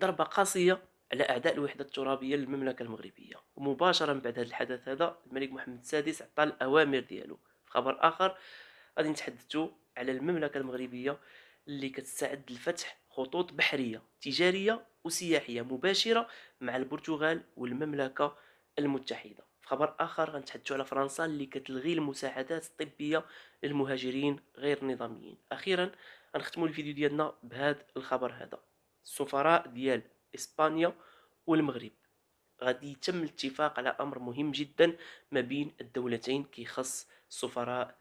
ضربة قاسية على أعداء الوحدة الترابية للمملكة المغربية ومباشرة من بعد هذا الحدث هذا الملك محمد السادس عطى الأوامر ديالو في خبر آخر غادي نتحدثوا على المملكة المغربية اللي كتستعد لفتح خطوط بحرية تجارية وسياحية مباشرة مع البرتغال والمملكة المتحدة في خبر آخر غنتحدثوا على فرنسا اللي كتلغي المساعدات الطبية للمهاجرين غير النظاميين أخيرا غنختموا الفيديو ديالنا بهذا الخبر هذا السفراء ديال اسبانيا والمغرب غادي يتم الاتفاق على امر مهم جدا ما بين الدولتين كيخص السفراء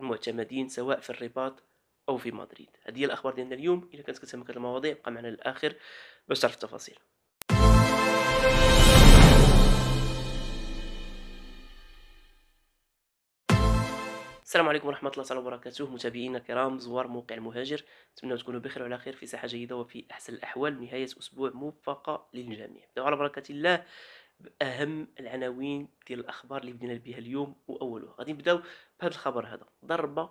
المعتمدين سواء في الرباط او في مدريد هذه هي الاخبار ديالنا اليوم اذا كانت كتهمك المواضيع بقى معنا للاخر باش تعرف التفاصيل السلام عليكم ورحمه الله تعالى وبركاته متابعينا الكرام زوار موقع المهاجر نتمنى تكونوا بخير وعلى خير في ساحه جيده وفي احسن الاحوال نهايه اسبوع موفقه للجميع نبداو على بركه الله باهم العناوين ديال الاخبار اللي بدينا بها اليوم واولها غادي نبداو بهذا الخبر هذا ضربه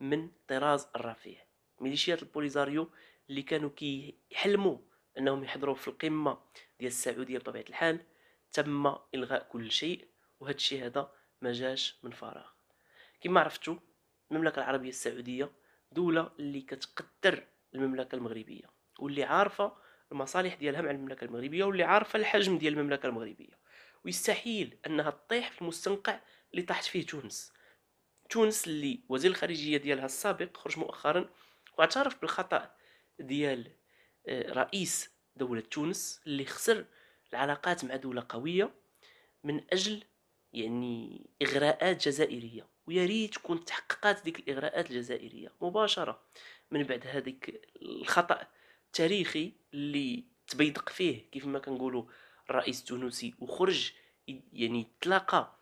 من طراز الرفيع ميليشيات البوليزاريو اللي كانوا كيحلموا انهم يحضروا في القمه ديال السعوديه بطبيعه الحال تم الغاء كل شيء وهذا الشيء هذا ما جاش من فراغ كما عرفتوا المملكه العربيه السعوديه دوله اللي كتقدر المملكه المغربيه واللي عارفه المصالح ديالها مع المملكه المغربيه واللي عارفه الحجم ديال المملكه المغربيه ويستحيل انها تطيح في المستنقع اللي طاحت فيه تونس تونس اللي وزير الخارجيه ديالها السابق خرج مؤخرا واعترف بالخطا ديال آه، رئيس دولة تونس اللي خسر العلاقات مع دولة قوية من أجل يعني إغراءات جزائرية ويا ريت تكون تحققات ديك الاغراءات الجزائريه مباشره من بعد هذيك الخطا التاريخي اللي تبيدق فيه كيف ما كنقولوا الرئيس التونسي وخرج يعني تلاقى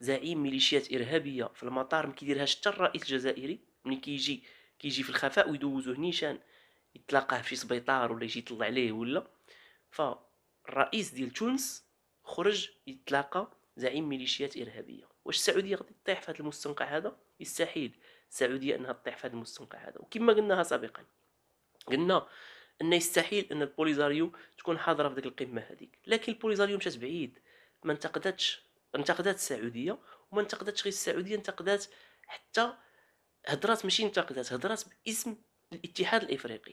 زعيم ميليشيات ارهابيه في المطار ما كيديرهاش حتى الرئيس الجزائري ملي كيجي كيجي في الخفاء ويدوزوه نيشان يتلاقاه في شي سبيطار ولا يجي يطلع عليه ولا فالرئيس ديال تونس خرج يتلاقى زعيم ميليشيات ارهابيه واش السعوديه غادي تطيح في هذا المستنقع هذا يستحيل السعوديه انها تطيح في هذا المستنقع هذا وكما قلناها سابقا قلنا ان يستحيل ان البوليزاريو تكون حاضره في ديك القمه هذيك لكن البوليزاريو مشات بعيد ما انتقدتش انتقدت السعوديه وما انتقدتش غير السعوديه انتقدت حتى هضرات ماشي انتقدت هضرات باسم الاتحاد الافريقي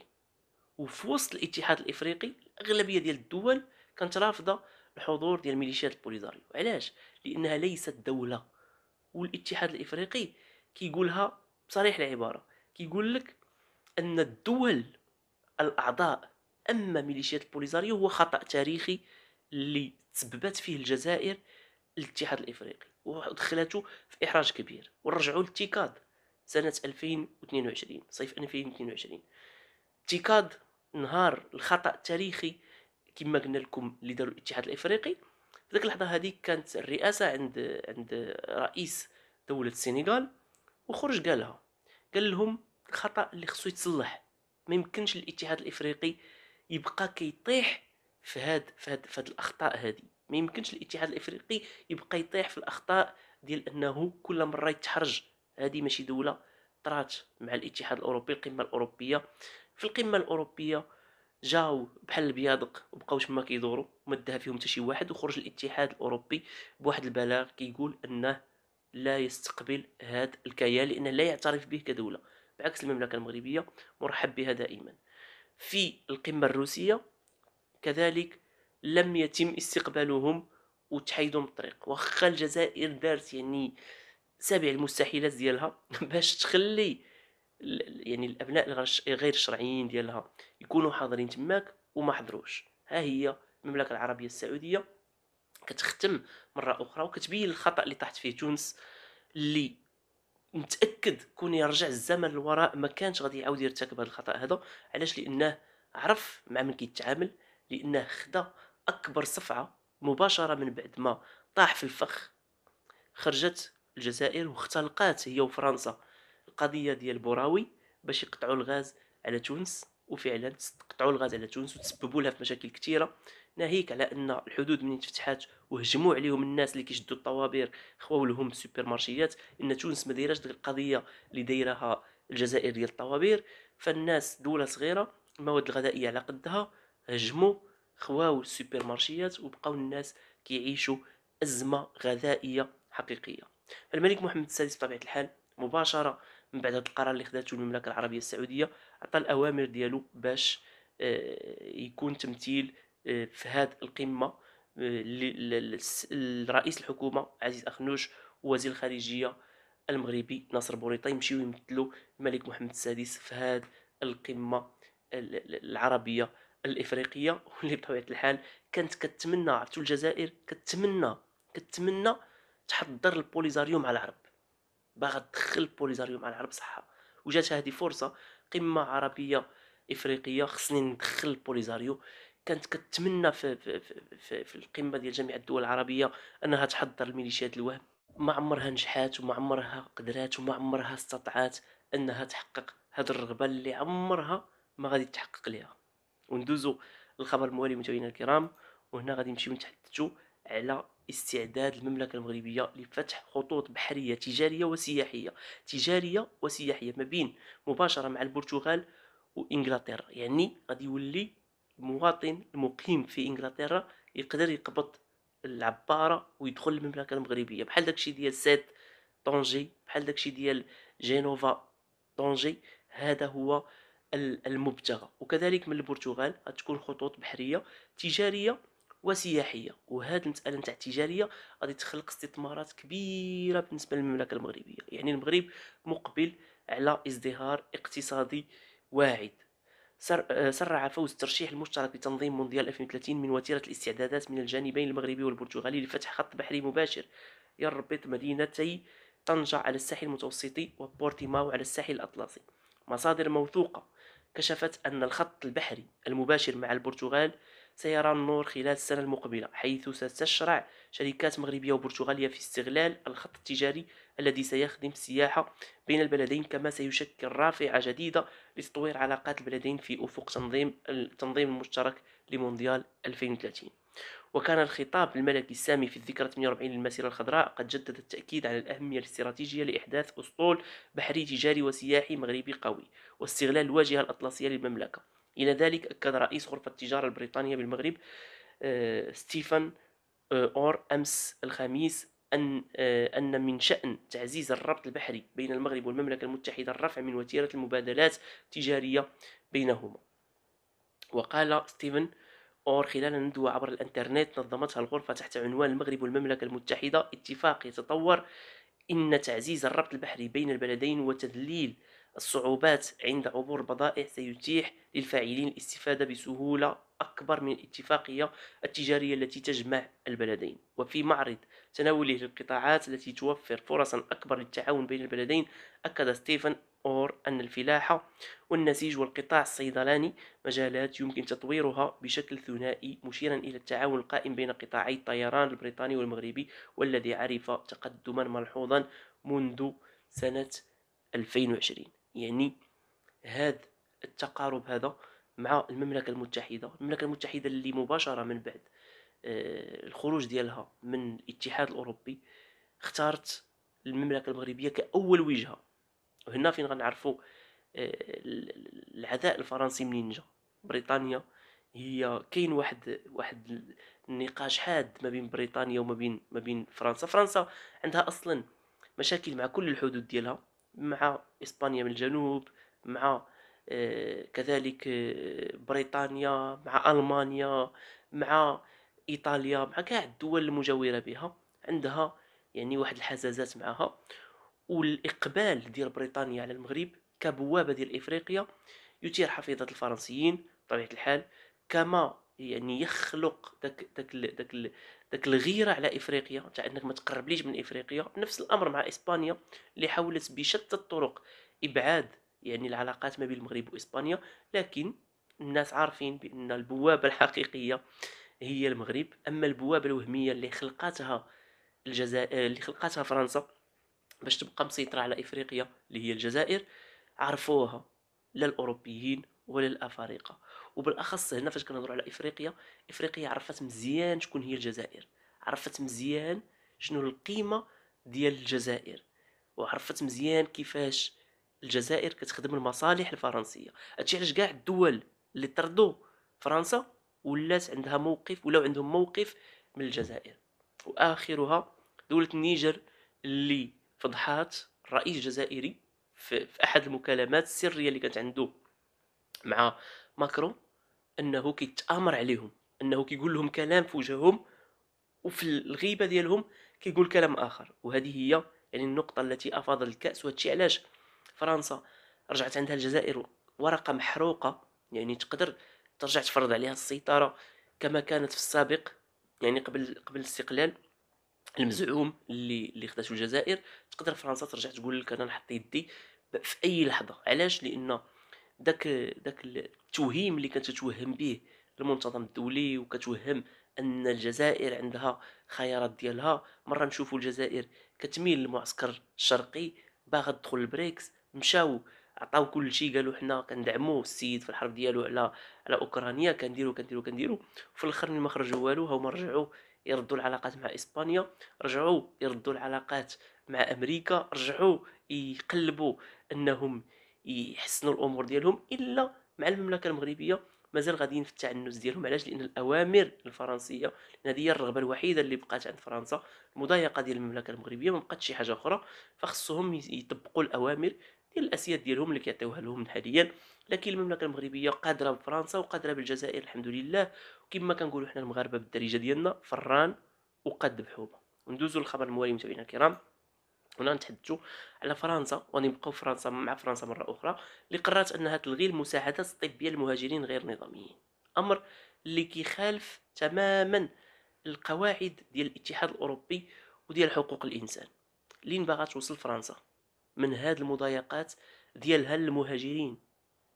وفي وسط الاتحاد الافريقي الاغلبيه ديال الدول كانت رافضه الحضور ديال ميليشيات البوليزاريو علاش لانها ليست دوله والاتحاد الافريقي كيقولها بصريح العباره كيقول لك ان الدول الاعضاء اما ميليشيات البوليزاريو هو خطا تاريخي اللي تسببت فيه الجزائر الاتحاد الافريقي ودخلته في احراج كبير ورجعوا للتيكاد سنه 2022 صيف 2022 تيكاد نهار الخطا التاريخي كما قلنا لكم اللي داروا الاتحاد الافريقي في اللحظه هذه كانت الرئاسه عند عند رئيس دوله السنغال وخرج قالها قال لهم الخطا اللي خصو يتصلح ما يمكنش الاتحاد الافريقي يبقى كيطيح في هاد في هاد في هاد الاخطاء هذه ما يمكنش الاتحاد الافريقي يبقى يطيح في الاخطاء ديال انه كل مره يتحرج هذه ماشي دوله طرات مع الاتحاد الاوروبي القمه الاوروبيه في القمه الاوروبيه جاو بحال البيادق وبقاو تما كيدوروا وما فيهم حتى شي واحد وخرج الاتحاد الاوروبي بواحد البلاغ كيقول انه لا يستقبل هذا الكيان لانه لا يعترف به كدوله بعكس المملكه المغربيه مرحب بها دائما في القمه الروسيه كذلك لم يتم استقبالهم وتحيدوا من الطريق واخا الجزائر دارت يعني سابع المستحيلات ديالها باش تخلي يعني الابناء غير الشرعيين ديالها يكونوا حاضرين تماك وما حضروش ها هي المملكه العربيه السعوديه كتختم مره اخرى وكتبين الخطا اللي طاحت فيه تونس اللي متاكد كون يرجع الزمن للوراء ما كانش غادي يعاود يرتكب هذا الخطا هذا علاش لانه عرف مع من كيتعامل لانه خدا اكبر صفعه مباشره من بعد ما طاح في الفخ خرجت الجزائر واختلقات هي وفرنسا القضيه ديال بوراوي باش يقطعوا الغاز على تونس وفعلا قطعوا الغاز على تونس وتسببوا لها في مشاكل كثيره ناهيك على ان الحدود من تفتحات وهجموا عليهم الناس اللي كيشدوا الطوابير خواو لهم السوبر مارشيات ان تونس ما دايراش ديك القضيه اللي دايرها الجزائر ديال الطوابير فالناس دوله صغيره المواد الغذائيه على قدها هجموا خواو السوبر مارشيات وبقاو الناس كيعيشوا ازمه غذائيه حقيقيه الملك محمد السادس بطبيعه الحال مباشره من بعد هذا القرار اللي خداته المملكه العربيه السعوديه عطى الاوامر ديالو باش آه، يكون تمثيل آه، في هذه القمه آه، للرئيس الحكومه عزيز اخنوش وزير الخارجيه المغربي ناصر بوريطه يمشيو يمثلوا الملك محمد السادس في هذه القمه العربيه الافريقيه واللي بطبيعه الحال كانت كتمنى عرفتوا الجزائر كتمنى كتمنى تحضر البوليزاريو مع العرب باغا تدخل البوليزاريو مع العرب صحه وجات هذه فرصه قمه عربيه افريقيه خصني ندخل البوليزاريو كانت كتمنى في, في, في, في القمه ديال جميع الدول العربيه انها تحضر الميليشيات الوهم ما عمرها نجحات وما عمرها قدرات وما عمرها استطاعت انها تحقق هذه الرغبه اللي عمرها ما غادي تحقق ليها وندوزو للخبر الموالي متابعينا الكرام وهنا غادي نمشيو نتحدثوا على استعداد المملكة المغربية لفتح خطوط بحرية تجارية وسياحية تجارية وسياحية ما بين مباشرة مع البرتغال وإنجلترا يعني غادي يولي المواطن المقيم في إنجلترا يقدر يقبض العبارة ويدخل المملكة المغربية بحال داكشي ديال سيت طنجي بحال داكشي ديال جينوفا طنجي هذا هو المبتغى وكذلك من البرتغال غتكون خطوط بحرية تجارية وسياحيه وهذا المساله نتاع التجاريه غادي تخلق استثمارات كبيره بالنسبه للمملكه المغربيه يعني المغرب مقبل على ازدهار اقتصادي واعد آه، سرع فوز الترشيح المشترك لتنظيم مونديال 2030 من وتيره الاستعدادات من الجانبين المغربي والبرتغالي لفتح خط بحري مباشر يربط مدينتي طنجة على الساحل المتوسطي وبورتيماو على الساحل الأطلسي مصادر موثوقة كشفت أن الخط البحري المباشر مع البرتغال سيرى النور خلال السنة المقبلة حيث ستشرع شركات مغربية وبرتغالية في استغلال الخط التجاري الذي سيخدم السياحة بين البلدين كما سيشكل رافعة جديدة لتطوير علاقات البلدين في أفق تنظيم التنظيم المشترك لمونديال 2030 وكان الخطاب الملكي السامي في الذكرى 48 للمسيرة الخضراء قد جدد التأكيد على الأهمية الاستراتيجية لإحداث أسطول بحري تجاري وسياحي مغربي قوي واستغلال الواجهة الأطلسية للمملكة إلى ذلك أكد رئيس غرفة التجارة البريطانية بالمغرب آه، ستيفن آه، أور أمس الخميس أن آه، أن من شأن تعزيز الربط البحري بين المغرب والمملكة المتحدة الرفع من وتيرة المبادلات التجارية بينهما وقال ستيفن أور خلال ندوة عبر الإنترنت نظمتها الغرفة تحت عنوان المغرب والمملكة المتحدة اتفاق يتطور إن تعزيز الربط البحري بين البلدين وتذليل الصعوبات عند عبور البضائع سيتيح للفاعلين الاستفادة بسهولة أكبر من الاتفاقية التجارية التي تجمع البلدين وفي معرض تناوله للقطاعات التي توفر فرصا أكبر للتعاون بين البلدين أكد ستيفن أور أن الفلاحة والنسيج والقطاع الصيدلاني مجالات يمكن تطويرها بشكل ثنائي مشيرا إلى التعاون القائم بين قطاعي الطيران البريطاني والمغربي والذي عرف تقدما ملحوظا منذ سنة 2020 يعني هذا التقارب هذا مع المملكه المتحده المملكه المتحده اللي مباشره من بعد آه، الخروج ديالها من الاتحاد الاوروبي اختارت المملكه المغربيه كاول وجهه وهنا فين غنعرفوا آه، العداء الفرنسي منين جا بريطانيا هي كاين واحد واحد النقاش حاد ما بين بريطانيا وما بين ما بين فرنسا فرنسا عندها اصلا مشاكل مع كل الحدود ديالها مع اسبانيا من الجنوب مع آه، كذلك آه، بريطانيا مع المانيا مع ايطاليا مع كاع الدول المجاوره بها عندها يعني واحد الحزازات معها والاقبال ديال بريطانيا على المغرب كبوابه ديال افريقيا يثير حفيظه الفرنسيين بطبيعه الحال كما يعني يخلق داك داك داك داك الغيره على افريقيا تاع انك ما تقربليش من افريقيا نفس الامر مع اسبانيا اللي حاولت بشتى الطرق ابعاد يعني العلاقات ما بين المغرب واسبانيا لكن الناس عارفين بان البوابه الحقيقيه هي المغرب اما البوابه الوهميه اللي خلقتها الجزائر آه، اللي خلقتها فرنسا باش تبقى مسيطره على افريقيا اللي هي الجزائر عرفوها لا الاوروبيين وللافارقه وبالاخص هنا فاش كنهضروا على افريقيا افريقيا عرفت مزيان شكون هي الجزائر عرفت مزيان شنو القيمه ديال الجزائر وعرفت مزيان كيفاش الجزائر كتخدم المصالح الفرنسيه هادشي علاش كاع الدول اللي طردوا فرنسا ولات عندها موقف ولاو عندهم موقف من الجزائر واخرها دوله النيجر اللي فضحات رئيس جزائري في احد المكالمات السريه اللي كانت عنده مع ماكرون انه كيتامر عليهم انه كيقول لهم كلام في وجههم وفي الغيبه ديالهم كيقول كلام اخر وهذه هي يعني النقطه التي افاض الكاس وهادشي علاش فرنسا رجعت عندها الجزائر ورقه محروقه يعني تقدر ترجع تفرض عليها السيطره كما كانت في السابق يعني قبل قبل الاستقلال المزعوم اللي اللي خداتو الجزائر تقدر فرنسا ترجع تقول لك انا نحط يدي في اي لحظه علاش لان داك داك التوهيم اللي كانت تتوهم به المنتظم الدولي وكتوهم ان الجزائر عندها خيارات ديالها مره نشوفوا الجزائر كتميل للمعسكر الشرقي باغا تدخل البريكس مشاو عطاو كلشي قالوا حنا كندعموا السيد في الحرب ديالو على على اوكرانيا كنديروا كنديروا كنديروا وفي الاخر ما خرجوا والو هما رجعوا يردوا العلاقات مع اسبانيا رجعوا يردوا العلاقات مع امريكا رجعوا يقلبوا انهم يحسنوا الامور ديالهم الا مع المملكه المغربيه مازال غاديين في التعنس ديالهم علاش لان الاوامر الفرنسيه لان هذه هي الرغبه الوحيده اللي بقات عند فرنسا المضايقه ديال المملكه المغربيه ما بقاتش شي حاجه اخرى فخصهم يطبقوا الاوامر ديال الاسياد ديالهم اللي كيعطيوها لهم حاليا لكن المملكه المغربيه قادره بفرنسا وقادره بالجزائر الحمد لله وكما كنقولوا حنا المغاربه بالدرجه ديالنا فران وقد بحومه وندوزوا للخبر الموالي متابعينا الكرام هنا نتحدثوا على فرنسا نبقاو فرنسا مع فرنسا مره اخرى اللي قررت انها تلغي المساعدات الطبيه للمهاجرين غير نظاميين امر اللي كيخالف تماما القواعد ديال الاتحاد الاوروبي وديال حقوق الانسان لين باغا توصل فرنسا من هاد المضايقات ديال هاد المهاجرين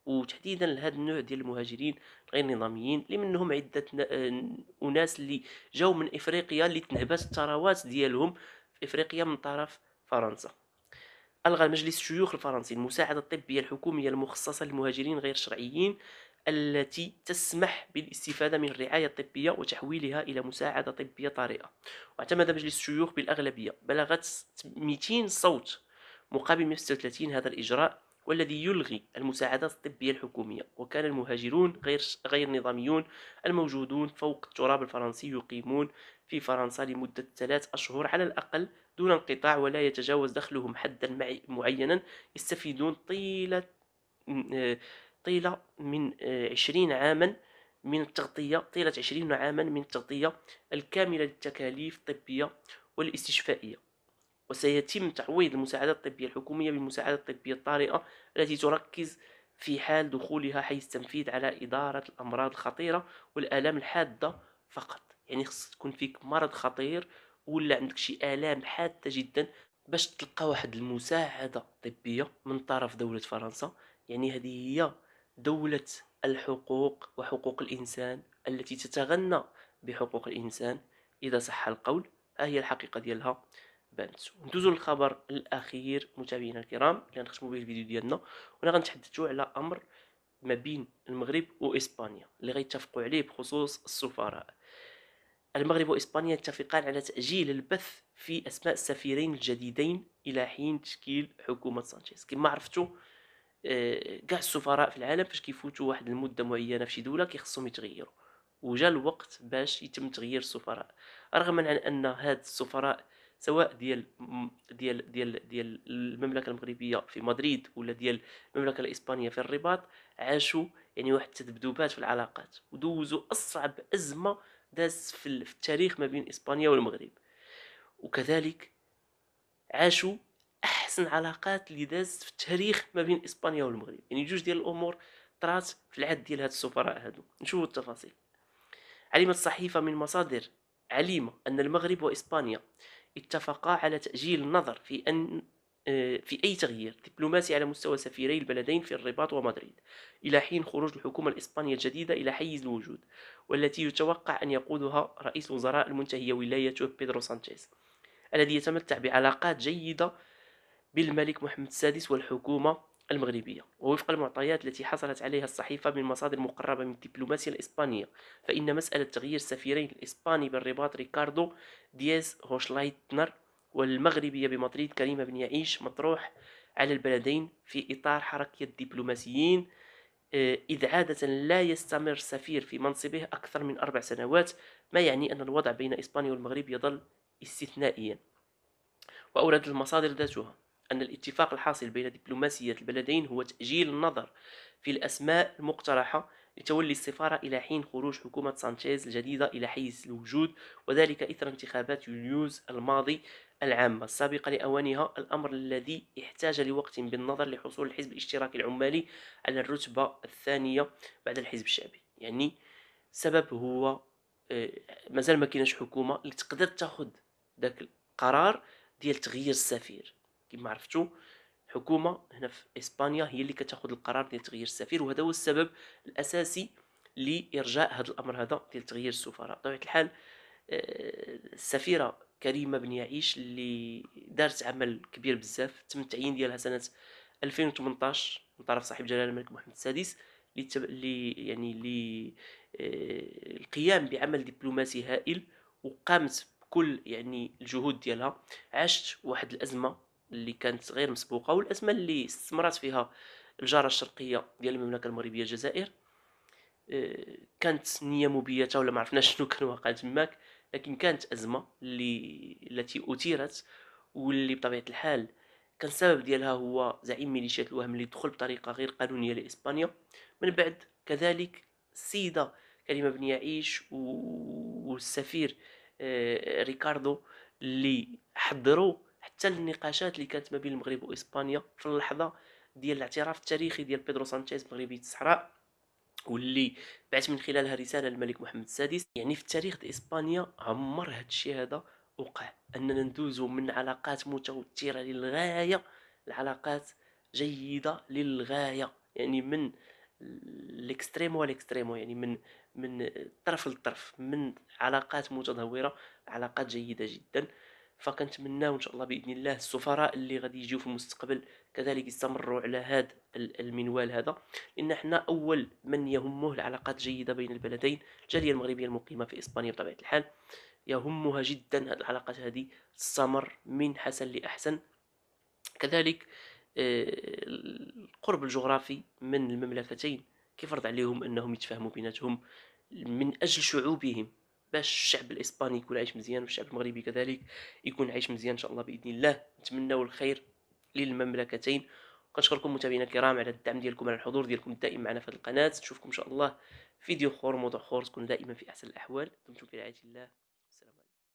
وتحديدا لهذا النوع ديال المهاجرين غير نظاميين اللي منهم عده اناس اللي جاو من افريقيا اللي تنهبات الثروات ديالهم في افريقيا من طرف فرنسا ألغى مجلس الشيوخ الفرنسي المساعدة الطبية الحكومية المخصصة للمهاجرين غير الشرعيين التي تسمح بالاستفادة من الرعاية الطبية وتحويلها إلى مساعدة طبية طارئة واعتمد مجلس الشيوخ بالأغلبية بلغت 200 صوت مقابل 136 هذا الإجراء والذي يلغي المساعدات الطبية الحكومية وكان المهاجرون غير غير نظاميون الموجودون فوق التراب الفرنسي يقيمون في فرنسا لمدة ثلاث أشهر على الأقل دون انقطاع ولا يتجاوز دخلهم حدا معينا يستفيدون طيلة آه، طيلة من آه، عشرين عاما من التغطية طيلة عشرين عاما من التغطية الكاملة للتكاليف الطبية والاستشفائية وسيتم تعويض المساعدة الطبية الحكومية بالمساعدة الطبية الطارئة التي تركز في حال دخولها حيز التنفيذ على إدارة الأمراض الخطيرة والآلام الحادة فقط يعني خص تكون فيك مرض خطير ولا عندك شي الام حاده جدا باش تلقى واحد المساعده طبيه من طرف دوله فرنسا يعني هذه هي دوله الحقوق وحقوق الانسان التي تتغنى بحقوق الانسان اذا صح القول ها هي الحقيقه ديالها بانت ندوزو للخبر الاخير متابعينا الكرام اللي غنختموا به الفيديو ديالنا وانا غنتحدثوا على امر ما بين المغرب واسبانيا اللي غيتفقوا عليه بخصوص السفراء المغرب وإسبانيا يتفقان على تأجيل البث في أسماء السفيرين الجديدين إلى حين تشكيل حكومة سانشيز كما عرفتوا آه، كاع السفراء في العالم فاش كيفوتوا واحد المده معينه في شي دوله كيخصهم يتغيروا وجا الوقت باش يتم تغيير السفراء رغما عن ان هاد السفراء سواء ديال ديال ديال ديال المملكه المغربيه في مدريد ولا ديال المملكه الاسبانيه في الرباط عاشوا يعني واحد التذبذبات في العلاقات ودوزوا اصعب ازمه داز في التاريخ ما بين إسبانيا والمغرب وكذلك عاشوا أحسن علاقات اللي داز في التاريخ ما بين إسبانيا والمغرب يعني جوج ديال الأمور طرات في العد ديال هاد السفراء هادو نشوفوا التفاصيل علمت الصحيفة من مصادر عليمة أن المغرب وإسبانيا اتفقا على تأجيل النظر في أن آه، في أي تغيير دبلوماسي على مستوى سفيري البلدين في الرباط ومدريد إلى حين خروج الحكومة الإسبانية الجديدة إلى حيز الوجود والتي يتوقع أن يقودها رئيس الوزراء المنتهية ولايته بيدرو سانشيز الذي يتمتع بعلاقات جيدة بالملك محمد السادس والحكومة المغربية ووفق المعطيات التي حصلت عليها الصحيفة من مصادر مقربة من الدبلوماسية الإسبانية فإن مسألة تغيير سفيرين الإسباني بالرباط ريكاردو دياز هوشلايتنر والمغربية بمدريد كريمة بن يعيش مطروح على البلدين في إطار حركة الدبلوماسيين آه، إذ عادة لا يستمر سفير في منصبه أكثر من أربع سنوات ما يعني أن الوضع بين إسبانيا والمغرب يظل استثنائيا وأوردت المصادر ذاتها أن الاتفاق الحاصل بين دبلوماسية البلدين هو تأجيل النظر في الأسماء المقترحة لتولي السفارة إلى حين خروج حكومة سانشيز الجديدة إلى حيز الوجود وذلك إثر انتخابات يوليوز الماضي العامة السابقة لأوانها الأمر الذي احتاج لوقت بالنظر لحصول الحزب الاشتراكي العمالي على الرتبة الثانية بعد الحزب الشعبي يعني السبب هو آه، مازال ما كايناش حكومة اللي تقدر تاخذ ذاك القرار ديال تغيير السفير كما عرفتوا الحكومة هنا في إسبانيا هي اللي كتاخذ القرار ديال تغيير السفير وهذا هو السبب الأساسي لإرجاء هذا الأمر هذا ديال تغيير السفراء بطبيعة الحال آه، السفيرة كريمه بن يعيش اللي دارت عمل كبير بزاف تم التعيين ديالها سنه 2018 من طرف صاحب جلاله الملك محمد السادس اللي يعني اللي آه القيام بعمل دبلوماسي هائل وقامت بكل يعني الجهود ديالها عاشت واحد الازمه اللي كانت غير مسبوقه والازمه اللي استمرت فيها الجاره الشرقيه ديال المملكه المغربيه الجزائر آه كانت نيه مبيته ولا ما عرفناش شنو كان واقع تماك لكن كانت ازمه اللي التي اثيرت واللي بطبيعه الحال كان السبب ديالها هو زعيم ميليشيات الوهم اللي دخل بطريقه غير قانونيه لاسبانيا من بعد كذلك السيده كريمه بن يعيش والسفير آه، ريكاردو اللي حضروا حتى النقاشات اللي كانت ما بين المغرب واسبانيا في اللحظه ديال الاعتراف التاريخي ديال بيدرو سانشيز مغربي الصحراء واللي بعث من خلالها رساله للملك محمد السادس يعني في تاريخ اسبانيا عمر هذا الشيء هذا وقع اننا ندوزو من علاقات متوتره للغايه لعلاقات جيده للغايه يعني من الاكستريم والاكستريمو يعني من من طرف لطرف من علاقات متدهوره علاقات جيده جدا فكنتمناو ان شاء الله باذن الله السفراء اللي غادي يجيو في المستقبل كذلك يستمروا على هذا المنوال هذا لان حنا اول من يهمه العلاقات جيده بين البلدين الجاليه المغربيه المقيمه في اسبانيا بطبيعه الحال يهمها جدا هذه العلاقات هذه تستمر من حسن لاحسن كذلك آه، القرب الجغرافي من المملكتين كيفرض عليهم انهم يتفاهموا بيناتهم من اجل شعوبهم باش الشعب الاسباني يكون عايش مزيان والشعب المغربي كذلك يكون عايش مزيان ان شاء الله باذن الله نتمنوا الخير للمملكتين كنشكركم متابعينا الكرام على الدعم ديالكم على الحضور ديالكم الدائم معنا في هذه القناه نشوفكم ان شاء الله فيديو اخر موضوع اخر تكون دائما في احسن الاحوال دمتم في رعايه الله